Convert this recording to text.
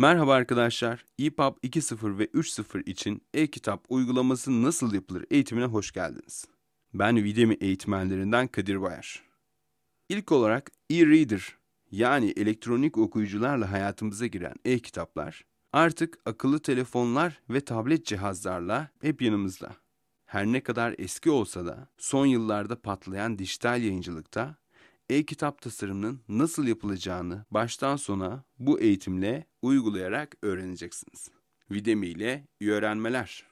Merhaba arkadaşlar, EPUB 2.0 ve 3.0 için e-kitap uygulaması nasıl yapılır eğitimine hoş geldiniz. Ben Udemy eğitmenlerinden Kadir Bayar. İlk olarak e-reader yani elektronik okuyucularla hayatımıza giren e-kitaplar artık akıllı telefonlar ve tablet cihazlarla hep yanımızda. Her ne kadar eski olsa da son yıllarda patlayan dijital yayıncılıkta e-kitap tasarımının nasıl yapılacağını baştan sona bu eğitimle uygulayarak öğreneceksiniz. Videmi ile iyi öğrenmeler.